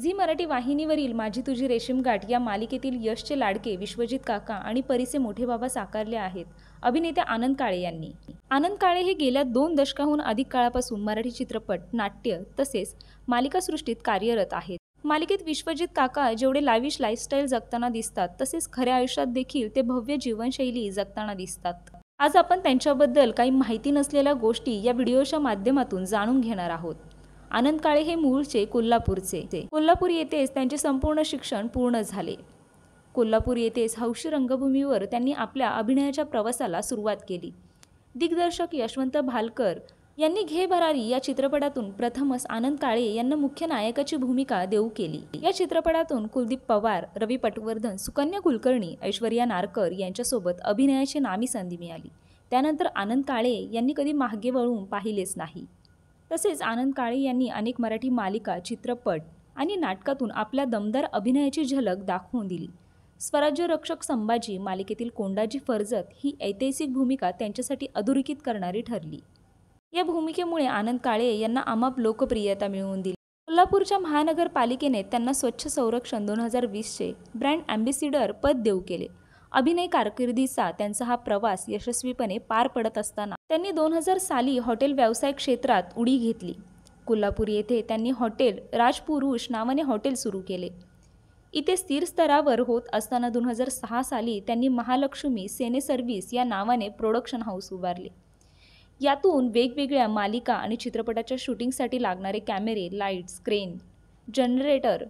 Zee Marathi वाहिनीवरील माझी तुझी रेशीमगाठ या मालिकेतील यशचे लाडके विश्वजित काका आणि परीचे मोठे बाबा साकारले आहेत अभिनेते आनंद काळे यांनी आनंद काळे हे गेल्या दोन दशकाहून अधिक काळापासून मराठी चित्रपट नाट्य तसेच मालिकासृष्टीत कार्यरत आहेत मालिकेत विश्वजित काका जेवढे लाविश लाईफस्टाईल जगताना दिसतात तसेच खऱ्या आयुष्यात देखील ते भव्य जीवनशैली जगताना दिसतात आज आपण त्यांच्याबद्दल काही माहिती नसलेल्या गोष्टी या व्हिडिओच्या माध्यमातून जाणून घेणार आहोत आनंद काळे हे मूळचे कोल्हापूरचे कोल्हापूर येथेच त्यांचे संपूर्ण शिक्षण पूर्ण झाले कोल्हापूर येथेच हौशी रंगभूमीवर त्यांनी आपल्या अभिनयाच्या प्रवासाला सुरुवात केली दिग्दर्शक यशवंत भालकर यांनी घे भरारी या चित्रपटातून प्रथमच आनंद काळे यांना मुख्य नायकाची भूमिका देऊ केली या चित्रपटातून कुलदीप पवार रवी पटवर्धन सुकन्या कुलकर्णी ऐश्वर्या नारकर यांच्यासोबत अभिनयाची नामी संधी मिळाली त्यानंतर आनंद काळे यांनी कधी मागे वळून पाहिलेच नाही तसेच आनंद काळे यांनी अनेक मराठी मालिका चित्रपट आणि नाटकातून आपल्या दमदार अभिनयाची झलक दाखवून दिली स्वराज्य रक्षक संभाजी मालिकेतील कोंडाजी फर्जत ही ऐतिहासिक भूमिका त्यांच्यासाठी अधोरेखित करणारी ठरली या भूमिकेमुळे आनंद काळे यांना आमाप लोकप्रियता मिळवून दिली कोल्हापूरच्या महानगरपालिकेने त्यांना स्वच्छ संरक्षण दोन हजार वीसचे ब्रँड अँबेसिडर पद देऊ केले अभिनय कारकिर्दीचा त्यांचा हा प्रवास यशस्वीपणे पार पडत असताना त्यांनी दोन हजार साली हॉटेल व्यवसाय क्षेत्रात उडी घेतली कोल्हापूर येथे त्यांनी हॉटेल राजपुरुष नावाने हॉटेल सुरू केले इथे स्थिर स्तरावर होत असताना दोन हजार सहा साली त्यांनी महालक्ष्मी सेने सर्व्हिस या नावाने प्रोडक्शन हाऊस उभारले यातून वेगवेगळ्या मालिका आणि चित्रपटाच्या शूटिंगसाठी लागणारे कॅमेरे lights crane generator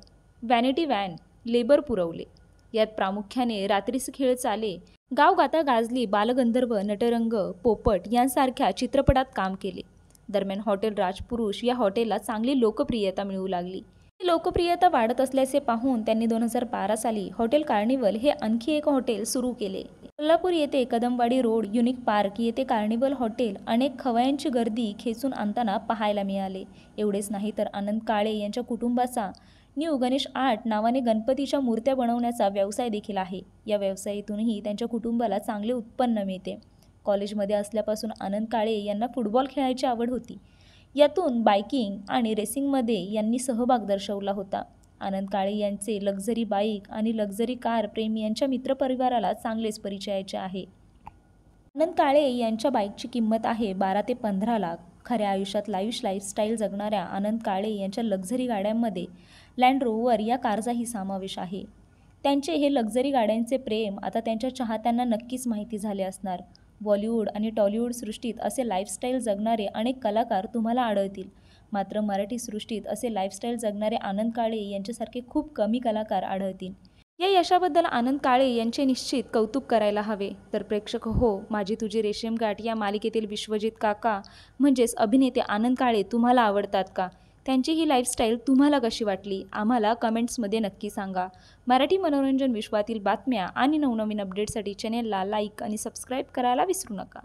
vanity van labour पुरवले यात प्रामुख्याने रात्रीस खेळ चाले गाव गावगाता गाजली बालगंधर्व नटरंग पोपट यांसारख्या चित्रपटात काम केले दरम्यान हॉटेल राजपुरुष या हॉटेलला चांगली लोकप्रियता मिळू लागली लोकप्रियता वाढत असल्याचे पाहून त्यांनी दोन हजार बारा साली हॉटेल कार्निवल हे आणखी एक हॉटेल सुरू केले कोल्हापूर येथे कदमवाडी रोड युनिक पार्क येथे कार्निवल हॉटेल अनेक खवयांची गर्दी खेचून आणताना पाहायला मिळाले एवढेच नाही तर आनंद काळे यांच्या कुटुंबाचा न्यू गणेश आर्ट नावाने गणपतीच्या मूर्त्या बनवण्याचा व्यवसाय देखील आहे या व्यवसायातूनही त्यांच्या कुटुंबाला चांगले उत्पन्न मिळते कॉलेजमध्ये असल्यापासून आनंद काळे यांना फुटबॉल खेळायची आवड होती यातून बायकिंग आणि रेसिंगमध्ये यांनी सहभाग दर्शवला होता आनंद काळे यांचे लक्झरी बाईक आणि लक्झरी कार प्रेमी यांच्या मित्रपरिवाराला चांगलेच परिचयाचे आहे आनंद काळे यांच्या बाईकची किंमत आहे बारा ते पंधरा लाख खऱ्या आयुष्यात लाईश लाईफस्टाईल जगणाऱ्या आनंद काळे यांच्या लक्झरी गाड्यांमध्ये लँड रोवर या कारचाही समावेश आहे त्यांचे हे लक्झरी गाड्यांचे प्रेम आता त्यांच्या चाहत्यांना नक्कीच माहिती झाले असणार बॉलिवूड आणि टॉलिवूड सृष्टीत असे लाईफस्टाईल जगणारे अनेक कलाकार तुम्हाला आढळतील मात्र मराठी सृष्टीत असे लाईफस्टाईल जगणारे आनंद काळे यांच्यासारखे खूप कमी कलाकार आढळतील या यशाबद्दल आनंद काळे यांचे निश्चित कौतुक करायला हवे तर प्रेक्षक हो माझी तुझी गाठ या मालिकेतील विश्वजित काका म्हणजेच अभिनेते आनंद काळे तुम्हाला आवडतात का त्यांची ही लाईफस्टाईल तुम्हाला कशी वाटली आम्हाला कमेंट्समध्ये नक्की सांगा मराठी मनोरंजन विश्वातील बातम्या आणि नवनवीन अपडेटसाठी चॅनेलला लाईक आणि सबस्क्राईब करायला विसरू नका